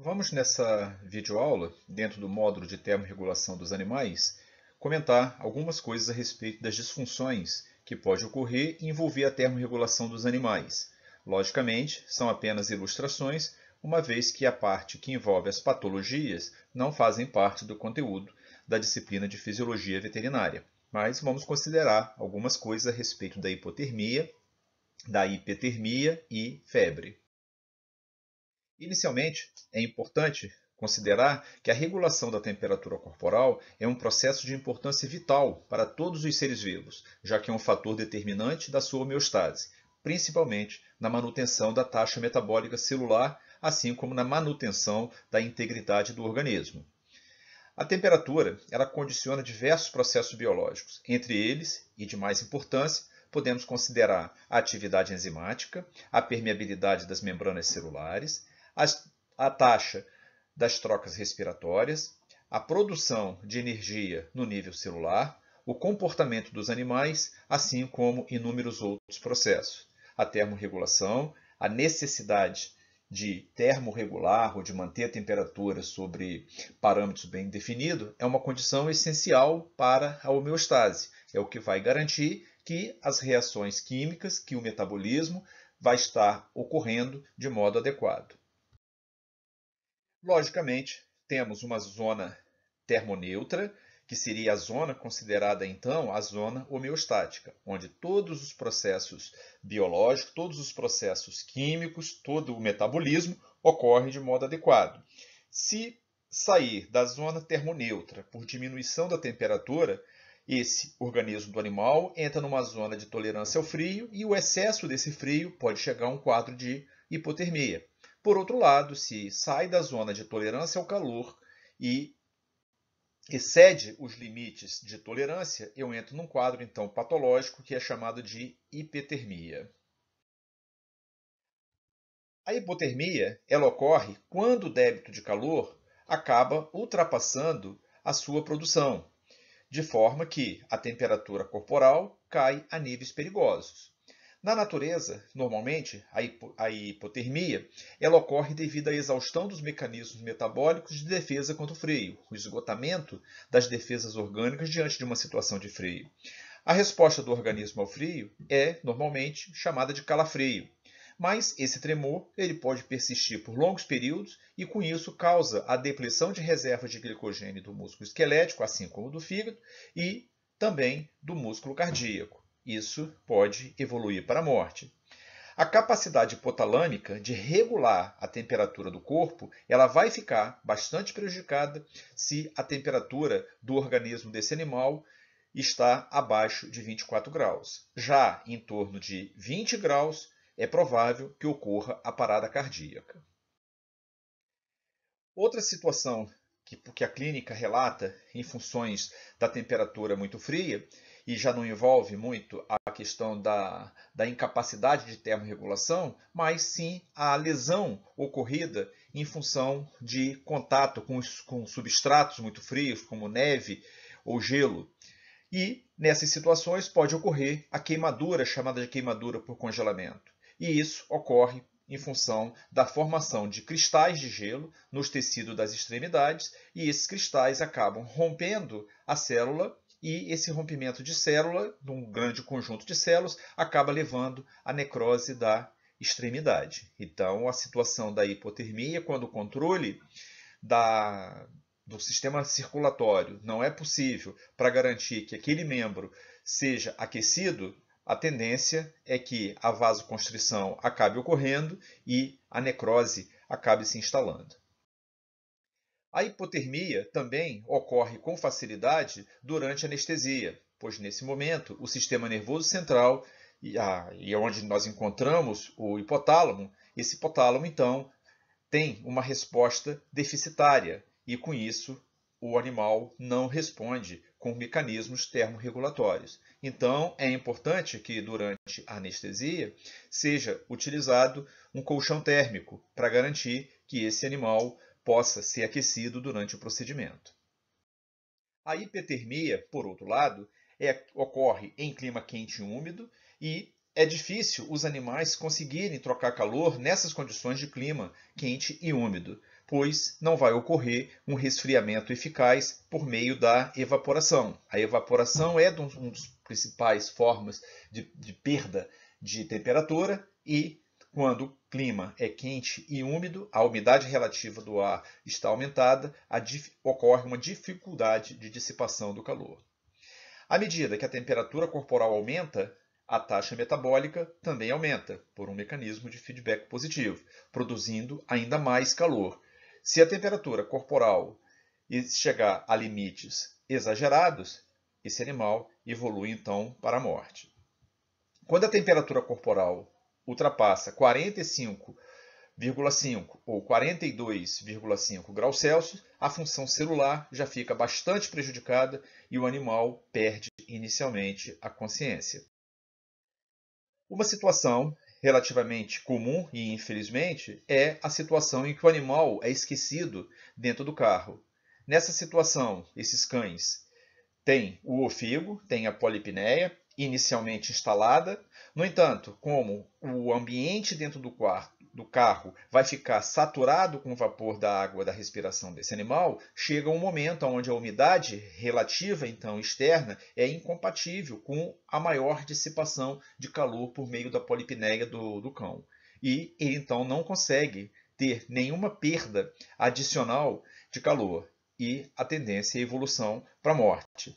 Vamos nessa videoaula, dentro do módulo de termorregulação dos animais, comentar algumas coisas a respeito das disfunções que pode ocorrer e envolver a termorregulação dos animais. Logicamente, são apenas ilustrações, uma vez que a parte que envolve as patologias não fazem parte do conteúdo da disciplina de fisiologia veterinária. Mas vamos considerar algumas coisas a respeito da hipotermia, da hipetermia e febre. Inicialmente, é importante considerar que a regulação da temperatura corporal é um processo de importância vital para todos os seres vivos, já que é um fator determinante da sua homeostase, principalmente na manutenção da taxa metabólica celular, assim como na manutenção da integridade do organismo. A temperatura ela condiciona diversos processos biológicos, entre eles, e de mais importância, podemos considerar a atividade enzimática, a permeabilidade das membranas celulares, a taxa das trocas respiratórias, a produção de energia no nível celular, o comportamento dos animais, assim como inúmeros outros processos. A termorregulação, a necessidade de termorregular ou de manter a temperatura sobre parâmetros bem definidos é uma condição essencial para a homeostase. É o que vai garantir que as reações químicas, que o metabolismo vai estar ocorrendo de modo adequado. Logicamente, temos uma zona termoneutra, que seria a zona considerada então a zona homeostática, onde todos os processos biológicos, todos os processos químicos, todo o metabolismo ocorre de modo adequado. Se sair da zona termoneutra por diminuição da temperatura, esse organismo do animal entra numa zona de tolerância ao frio e o excesso desse frio pode chegar a um quadro de hipotermia. Por outro lado, se sai da zona de tolerância ao calor e excede os limites de tolerância, eu entro num quadro então patológico que é chamado de hipetermia. A hipotermia ela ocorre quando o débito de calor acaba ultrapassando a sua produção, de forma que a temperatura corporal cai a níveis perigosos. Na natureza, normalmente, a hipotermia ela ocorre devido à exaustão dos mecanismos metabólicos de defesa contra o frio, o esgotamento das defesas orgânicas diante de uma situação de frio. A resposta do organismo ao frio é, normalmente, chamada de calafrio, mas esse tremor ele pode persistir por longos períodos e, com isso, causa a depleção de reservas de glicogênio do músculo esquelético, assim como do fígado, e também do músculo cardíaco. Isso pode evoluir para a morte. A capacidade hipotalâmica de regular a temperatura do corpo, ela vai ficar bastante prejudicada se a temperatura do organismo desse animal está abaixo de 24 graus. Já em torno de 20 graus, é provável que ocorra a parada cardíaca. Outra situação que, que a clínica relata em funções da temperatura muito fria e já não envolve muito a questão da, da incapacidade de termorregulação, mas sim a lesão ocorrida em função de contato com, com substratos muito frios, como neve ou gelo. E nessas situações pode ocorrer a queimadura, chamada de queimadura por congelamento. E isso ocorre em função da formação de cristais de gelo nos tecidos das extremidades, e esses cristais acabam rompendo a célula e esse rompimento de célula, de um grande conjunto de células, acaba levando à necrose da extremidade. Então, a situação da hipotermia, quando o controle da, do sistema circulatório não é possível para garantir que aquele membro seja aquecido, a tendência é que a vasoconstrição acabe ocorrendo e a necrose acabe se instalando. A hipotermia também ocorre com facilidade durante a anestesia, pois nesse momento o sistema nervoso central e, a, e é onde nós encontramos o hipotálamo, esse hipotálamo então tem uma resposta deficitária e com isso o animal não responde com mecanismos termorregulatórios. Então, é importante que durante a anestesia seja utilizado um colchão térmico para garantir que esse animal possa ser aquecido durante o procedimento. A hipertermia, por outro lado, é, ocorre em clima quente e úmido e é difícil os animais conseguirem trocar calor nessas condições de clima quente e úmido, pois não vai ocorrer um resfriamento eficaz por meio da evaporação. A evaporação é uma das principais formas de, de perda de temperatura e quando o clima é quente e úmido, a umidade relativa do ar está aumentada, ocorre uma dificuldade de dissipação do calor. À medida que a temperatura corporal aumenta, a taxa metabólica também aumenta, por um mecanismo de feedback positivo, produzindo ainda mais calor. Se a temperatura corporal chegar a limites exagerados, esse animal evolui então para a morte. Quando a temperatura corporal ultrapassa 45,5 ou 42,5 graus Celsius, a função celular já fica bastante prejudicada e o animal perde inicialmente a consciência. Uma situação relativamente comum e infelizmente é a situação em que o animal é esquecido dentro do carro. Nessa situação, esses cães têm o ofigo, têm a polipneia, inicialmente instalada. No entanto, como o ambiente dentro do quarto do carro vai ficar saturado com o vapor da água da respiração desse animal, chega um momento onde a umidade relativa, então externa, é incompatível com a maior dissipação de calor por meio da polipneia do, do cão. E ele então não consegue ter nenhuma perda adicional de calor e a tendência é a evolução para a morte.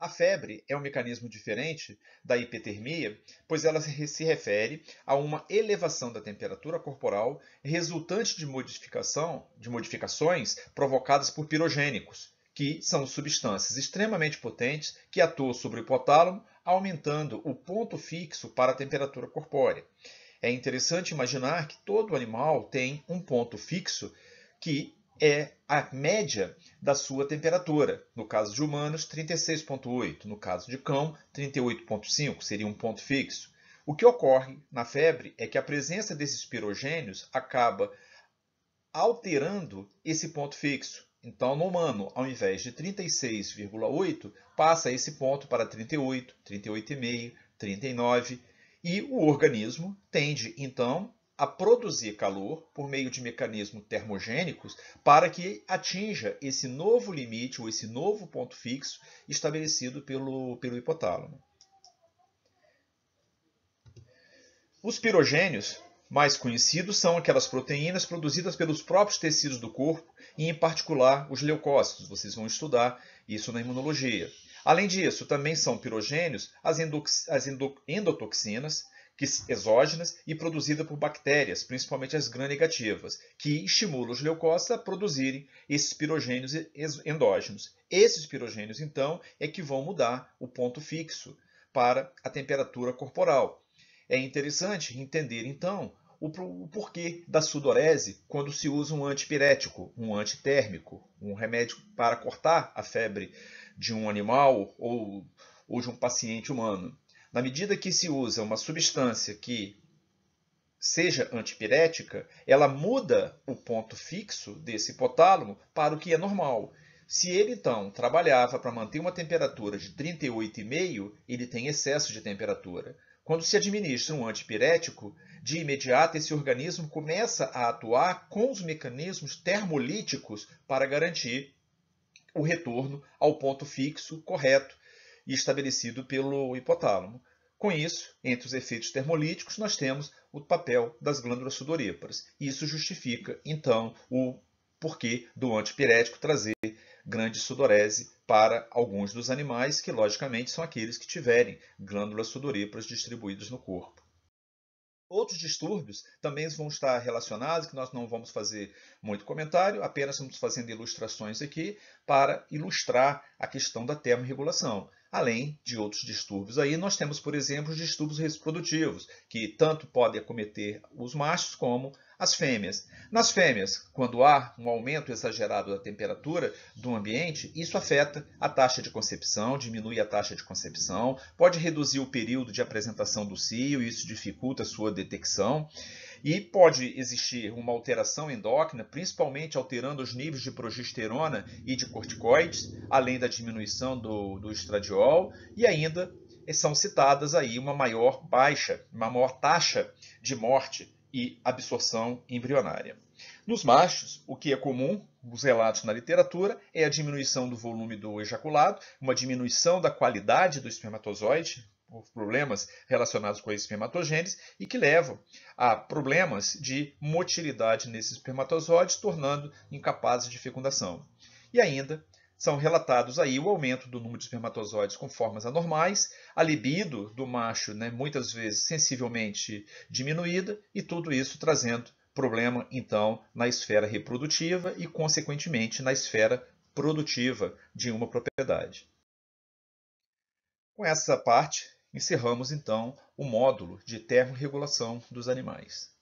A febre é um mecanismo diferente da hipotermia, pois ela se refere a uma elevação da temperatura corporal resultante de, modificação, de modificações provocadas por pirogênicos, que são substâncias extremamente potentes que atuam sobre o hipotálamo, aumentando o ponto fixo para a temperatura corpórea. É interessante imaginar que todo animal tem um ponto fixo que é a média da sua temperatura. No caso de humanos, 36,8. No caso de cão, 38,5 seria um ponto fixo. O que ocorre na febre é que a presença desses pirogênios acaba alterando esse ponto fixo. Então, no humano, ao invés de 36,8, passa esse ponto para 38, 38,5, 39, e o organismo tende, então, a produzir calor por meio de mecanismos termogênicos para que atinja esse novo limite ou esse novo ponto fixo estabelecido pelo, pelo hipotálamo. Os pirogênios mais conhecidos são aquelas proteínas produzidas pelos próprios tecidos do corpo e, em particular, os leucócitos. Vocês vão estudar isso na imunologia. Além disso, também são pirogênios as, endox... as endo... endotoxinas, que exógenas e produzida por bactérias, principalmente as gram-negativas, que estimulam os leucócitos a produzirem esses pirogênios endógenos. Esses pirogênios, então, é que vão mudar o ponto fixo para a temperatura corporal. É interessante entender, então, o porquê da sudorese quando se usa um antipirético, um antitérmico, um remédio para cortar a febre de um animal ou, ou de um paciente humano. Na medida que se usa uma substância que seja antipirética, ela muda o ponto fixo desse hipotálamo para o que é normal. Se ele, então, trabalhava para manter uma temperatura de 38,5, ele tem excesso de temperatura. Quando se administra um antipirético, de imediato esse organismo começa a atuar com os mecanismos termolíticos para garantir o retorno ao ponto fixo correto e estabelecido pelo hipotálamo. Com isso, entre os efeitos termolíticos, nós temos o papel das glândulas sudoríparas. Isso justifica, então, o porquê do antipirético trazer grande sudorese para alguns dos animais, que logicamente são aqueles que tiverem glândulas sudoríparas distribuídas no corpo. Outros distúrbios também vão estar relacionados, que nós não vamos fazer muito comentário, apenas estamos fazendo ilustrações aqui para ilustrar a questão da termorregulação além de outros distúrbios. Aí nós temos, por exemplo, os distúrbios reprodutivos, que tanto podem acometer os machos como as fêmeas. Nas fêmeas, quando há um aumento exagerado da temperatura do ambiente, isso afeta a taxa de concepção, diminui a taxa de concepção, pode reduzir o período de apresentação do cio, isso dificulta a sua detecção. E pode existir uma alteração endócrina, principalmente alterando os níveis de progesterona e de corticoides, além da diminuição do, do estradiol, e ainda são citadas aí uma maior baixa, uma maior taxa de morte e absorção embrionária. Nos machos, o que é comum, os relatos na literatura, é a diminuição do volume do ejaculado, uma diminuição da qualidade do espermatozoide, problemas relacionados com esses espermatogênese e que levam a problemas de motilidade nesses espermatozoides, tornando incapazes de fecundação. E ainda são relatados aí o aumento do número de espermatozoides com formas anormais, a libido do macho, né, muitas vezes sensivelmente diminuída, e tudo isso trazendo problema então na esfera reprodutiva e consequentemente na esfera produtiva de uma propriedade. Com essa parte Encerramos então o módulo de termorregulação dos animais.